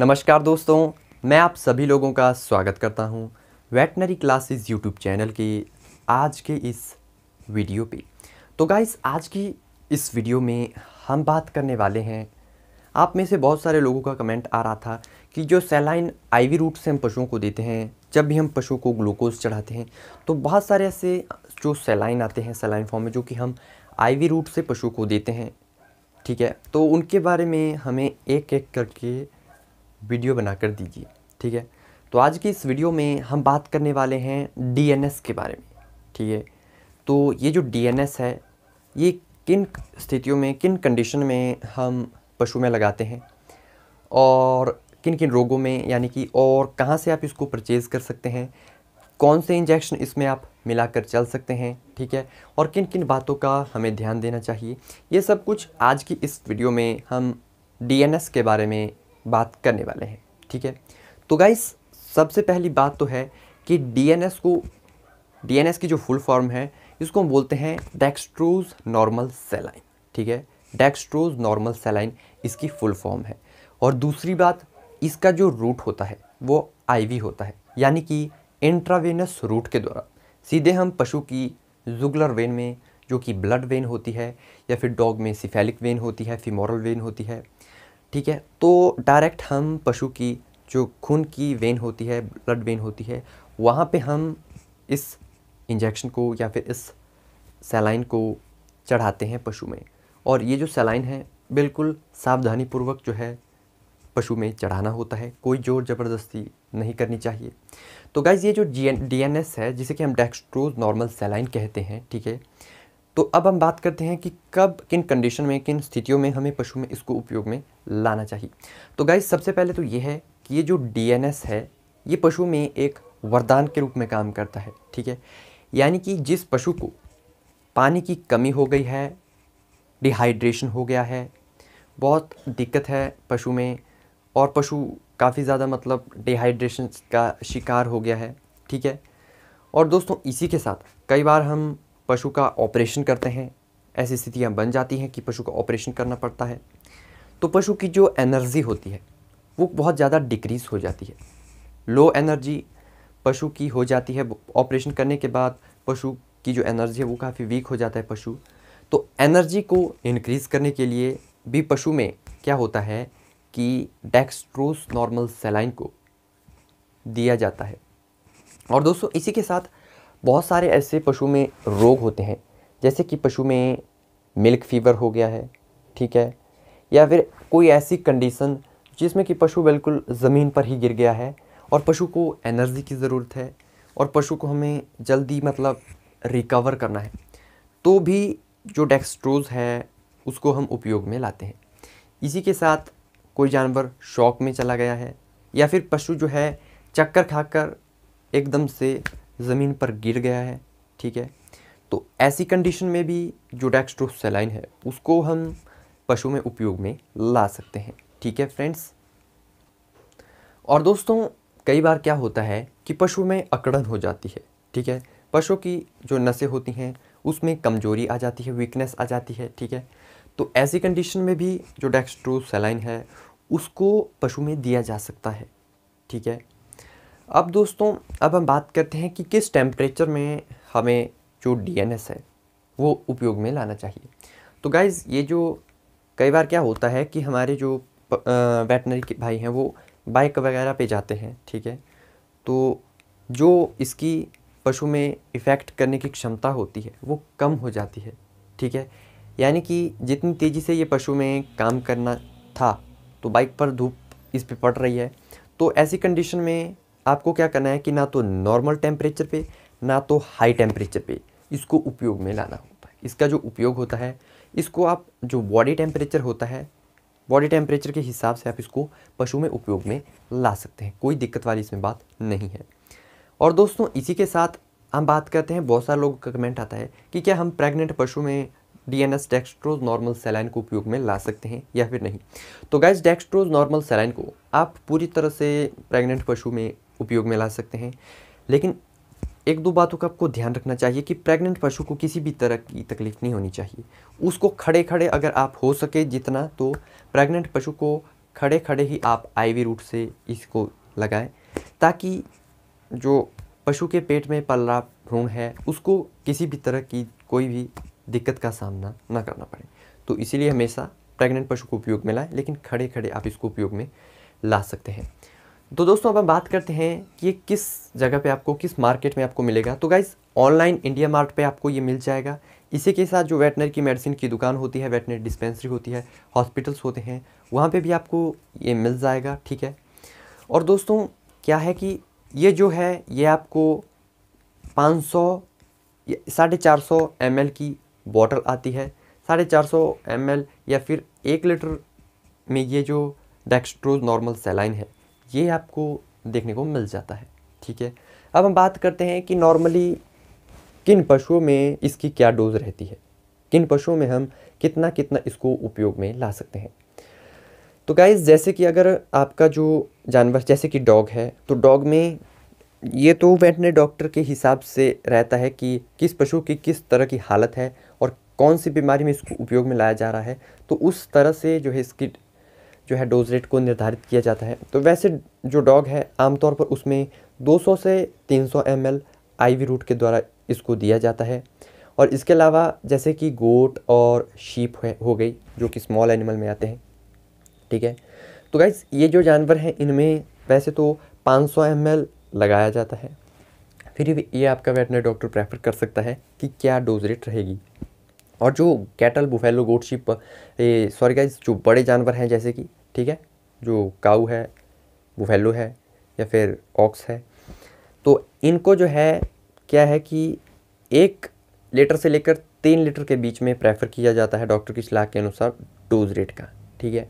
नमस्कार दोस्तों मैं आप सभी लोगों का स्वागत करता हूं वेटनरी क्लासेस यूट्यूब चैनल के आज के इस वीडियो पे तो गाइस आज की इस वीडियो में हम बात करने वाले हैं आप में से बहुत सारे लोगों का कमेंट आ रहा था कि जो सेलाइन आईवी रूट से हम पशुओं को देते हैं जब भी हम पशुओं को ग्लूकोज चढ़ाते हैं तो बहुत सारे ऐसे जो सेलाइन आते हैं सेलाइन फॉर्म में जो कि हम आईवी रूट से पशु को देते हैं ठीक है तो उनके बारे में हमें एक एक करके वीडियो बना कर दीजिए ठीक है तो आज की इस वीडियो में हम बात करने वाले हैं डीएनएस के बारे में ठीक है तो ये जो डीएनएस है ये किन स्थितियों में किन कंडीशन में हम पशु में लगाते हैं और किन किन रोगों में यानी कि और कहाँ से आप इसको परचेज़ कर सकते हैं कौन से इंजेक्शन इसमें आप मिलाकर चल सकते हैं ठीक है और किन किन बातों का हमें ध्यान देना चाहिए ये सब कुछ आज की इस वीडियो में हम डीएनएस के बारे में बात करने वाले हैं ठीक है तो गाइस सबसे पहली बात तो है कि डीएनएस को डीएनएस की जो फुल फॉर्म है इसको हम बोलते हैं डेक्सट्रोज नॉर्मल सेलाइन ठीक है डेक्सट्रोज नॉर्मल सेलाइन इसकी फुल फॉर्म है और दूसरी बात इसका जो रूट होता है वो आईवी होता है यानी कि इंट्रावेनस रूट के द्वारा सीधे हम पशु की जुगलर वेन में जो कि ब्लड वेन होती है या फिर डॉग में सिफेलिक वेन होती है फिमोरल वेन होती है ठीक है तो डायरेक्ट हम पशु की जो खून की वेन होती है ब्लड वेन होती है वहाँ पे हम इस इंजेक्शन को या फिर इस सेलाइन को चढ़ाते हैं पशु में और ये जो सेलाइन है बिल्कुल सावधानी पूर्वक जो है पशु में चढ़ाना होता है कोई जोर ज़बरदस्ती नहीं करनी चाहिए तो गाइज़ ये जो जी डी एन एस है जिसे कि हम डेक्सट्रोज नॉर्मल सेलाइन कहते हैं ठीक है तो अब हम बात करते हैं कि कब किन कंडीशन में किन स्थितियों में हमें पशु में इसको उपयोग में लाना चाहिए तो गाइज सबसे पहले तो ये है कि ये जो डी है ये पशु में एक वरदान के रूप में काम करता है ठीक है यानी कि जिस पशु को पानी की कमी हो गई है डिहाइड्रेशन हो गया है बहुत दिक्कत है पशु में और पशु काफ़ी ज़्यादा मतलब डिहाइड्रेशन का शिकार हो गया है ठीक है और दोस्तों इसी के साथ कई बार हम पशु का ऑपरेशन करते हैं ऐसी स्थितियाँ बन जाती हैं कि पशु का ऑपरेशन करना पड़ता है तो पशु की जो एनर्जी होती है वो बहुत ज़्यादा डिक्रीज़ हो जाती है लो एनर्जी पशु की हो जाती है ऑपरेशन करने के बाद पशु की जो एनर्जी है वो काफ़ी वीक हो जाता है पशु तो एनर्जी को इनक्रीज़ करने के लिए भी पशु में क्या होता है कि डेक्सट्रोस नॉर्मल सेलाइन को दिया जाता है और दोस्तों इसी के साथ बहुत सारे ऐसे पशु में रोग होते हैं जैसे कि पशु में मिल्क फीवर हो गया है ठीक है या फिर कोई ऐसी कंडीशन जिसमें कि पशु बिल्कुल ज़मीन पर ही गिर गया है और पशु को एनर्जी की ज़रूरत है और पशु को हमें जल्दी मतलब रिकवर करना है तो भी जो डेक्सट्रोज है उसको हम उपयोग में लाते हैं इसी के साथ कोई जानवर शौक में चला गया है या फिर पशु जो है चक्कर खाकर एकदम से ज़मीन पर गिर गया है ठीक है तो ऐसी कंडीशन में भी जो डेक्सट्रोसेलाइन है उसको हम पशु में उपयोग में ला सकते हैं ठीक है फ्रेंड्स और दोस्तों कई बार क्या होता है कि पशु में अकड़न हो जाती है ठीक है पशु की जो नसें होती हैं उसमें कमजोरी आ जाती है वीकनेस आ जाती है ठीक है तो ऐसी कंडीशन में भी जो डेक्सट्रोसेलाइन है उसको पशु में दिया जा सकता है ठीक है अब दोस्तों अब हम बात करते हैं कि किस टेम्परेचर में हमें जो डीएनएस है वो उपयोग में लाना चाहिए तो गाइज़ ये जो कई बार क्या होता है कि हमारे जो वेटनरी के भाई हैं वो बाइक वगैरह पे जाते हैं ठीक है तो जो इसकी पशु में इफ़ेक्ट करने की क्षमता होती है वो कम हो जाती है ठीक है यानी कि जितनी तेज़ी से ये पशु में काम करना था तो बाइक पर धूप इस पर पड़ रही है तो ऐसी कंडीशन में आपको क्या करना है कि ना तो नॉर्मल टेम्परेचर पे ना तो हाई टेम्परेचर पे इसको उपयोग में लाना होता है इसका जो उपयोग होता है इसको आप जो बॉडी टेम्परेचर होता है बॉडी टेम्परेचर के हिसाब से आप इसको पशु में उपयोग में ला सकते हैं कोई दिक्कत वाली इसमें बात नहीं है और दोस्तों इसी के साथ हम बात करते हैं बहुत सारे लोगों का कमेंट आता है कि क्या हम प्रेग्नेंट पशु में D N S dextrose normal saline को उपयोग में ला सकते हैं या फिर नहीं तो गैस डेक्स्ट्रोज नॉर्मल सेलाइन को आप पूरी तरह से प्रेग्नेंट पशु में उपयोग में ला सकते हैं लेकिन एक दो बातों का आपको ध्यान रखना चाहिए कि प्रेग्नेंट पशु को किसी भी तरह की तकलीफ़ नहीं होनी चाहिए उसको खड़े खड़े अगर आप हो सके जितना तो प्रेग्नेंट पशु को खड़े खड़े ही आप आईवी रूट से इसको लगाएं ताकि जो पशु के पेट में पल रहा भ्रूण है उसको किसी भी तरह की कोई भी दिक्कत का सामना ना करना पड़े तो इसीलिए हमेशा प्रेग्नेंट पशु को उपयोग में लाएँ लेकिन खड़े खड़े आप इसको उपयोग में ला सकते हैं तो दोस्तों अब हम बात करते हैं कि ये किस जगह पे आपको किस मार्केट में आपको मिलेगा तो गाइज ऑनलाइन इंडिया मार्ट पे आपको ये मिल जाएगा इसी के साथ जो वेटनरी की मेडिसिन की दुकान होती है वेटनरी डिस्पेंसरी होती है हॉस्पिटल्स होते हैं वहाँ पे भी आपको ये मिल जाएगा ठीक है और दोस्तों क्या है कि ये जो है ये आपको पाँच सौ साढ़े चार सौ एम एल की बॉटल आती है साढ़े चार सौ एम एल या फिर एक लीटर में ये जो डेक्स्ट्रोज नॉर्मल सेलाइन है ये आपको देखने को मिल जाता है ठीक है अब हम बात करते हैं कि नॉर्मली किन पशुओं में इसकी क्या डोज रहती है किन पशुओं में हम कितना कितना इसको उपयोग में ला सकते हैं तो गाइज जैसे कि अगर आपका जो जानवर जैसे कि डॉग है तो डॉग में ये तो वेटनरी डॉक्टर के हिसाब से रहता है कि किस पशु की किस तरह की हालत है और कौन सी बीमारी में इसको उपयोग में लाया जा रहा है तो उस तरह से जो है इसकी जो है डोज रेट को निर्धारित किया जाता है तो वैसे जो डॉग है आमतौर पर उसमें 200 से 300 सौ एम एल आईवी रूट के द्वारा इसको दिया जाता है और इसके अलावा जैसे कि गोट और शीप हो गई जो कि स्मॉल एनिमल में आते हैं ठीक है तो गाइज ये जो जानवर हैं इनमें वैसे तो 500 सौ लगाया जाता है फिर भी ये आपका वेटनरी डॉक्टर प्रेफर कर सकता है कि क्या डोज रेट रहेगी और जो cattle buffalo goat sheep sorry guys जो बड़े जानवर हैं जैसे कि ठीक है जो काऊ है फैलो है या फिर ऑक्स है तो इनको जो है क्या है कि एक लीटर से लेकर तीन लीटर के बीच में प्रेफर किया जाता है डॉक्टर की सलाह के अनुसार डोज रेट का ठीक है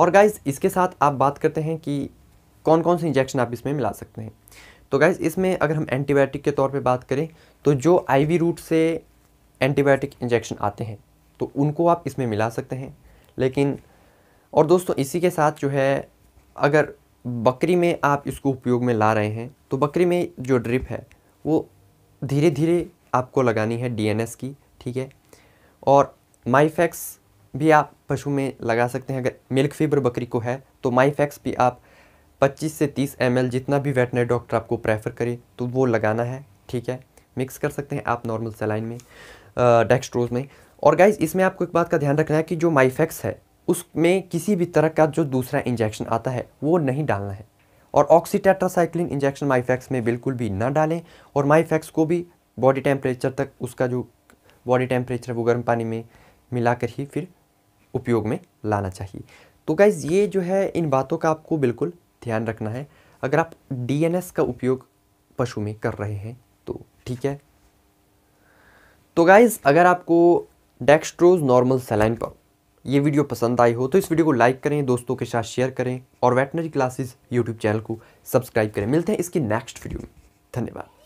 और गाइज इसके साथ आप बात करते हैं कि कौन कौन से इंजेक्शन आप इसमें मिला सकते हैं तो गाइज इसमें अगर हम एंटीबायोटिक के तौर पे बात करें तो जो आईवी रूट से एंटीबायोटिक इंजेक्शन आते हैं तो उनको आप इसमें मिला सकते हैं लेकिन और दोस्तों इसी के साथ जो है अगर बकरी में आप इसको उपयोग में ला रहे हैं तो बकरी में जो ड्रिप है वो धीरे धीरे आपको लगानी है डीएनएस की ठीक है और माईफैक्स भी आप पशु में लगा सकते हैं अगर मिल्क फीवर बकरी को है तो माइफैक्स भी आप 25 से 30 एम जितना भी वेटनरी डॉक्टर आपको प्रेफर करे तो वो लगाना है ठीक है मिक्स कर सकते हैं आप नॉर्मल सेलाइन में डेक्स्ट्रोज में और गाइज इसमें आपको एक बात का ध्यान रखना है कि जो माइफेक्स है उसमें किसी भी तरह का जो दूसरा इंजेक्शन आता है वो नहीं डालना है और ऑक्सीटेट्रासाइक्लिन इंजेक्शन माइफैक्स में बिल्कुल भी ना डालें और माइफैक्स को भी बॉडी टेम्परेचर तक उसका जो बॉडी टेम्परेचर वो गर्म पानी में मिलाकर ही फिर उपयोग में लाना चाहिए तो गाइज़ ये जो है इन बातों का आपको बिल्कुल ध्यान रखना है अगर आप डी का उपयोग पशु में कर रहे हैं तो ठीक है तो गाइज़ अगर आपको डेक्स्ट्रोज नॉर्मल सेलाइन पर ये वीडियो पसंद आई हो तो इस वीडियो को लाइक करें दोस्तों के साथ शेयर करें और वेटनरी क्लासेस यूट्यूब चैनल को सब्सक्राइब करें मिलते हैं इसकी नेक्स्ट वीडियो में धन्यवाद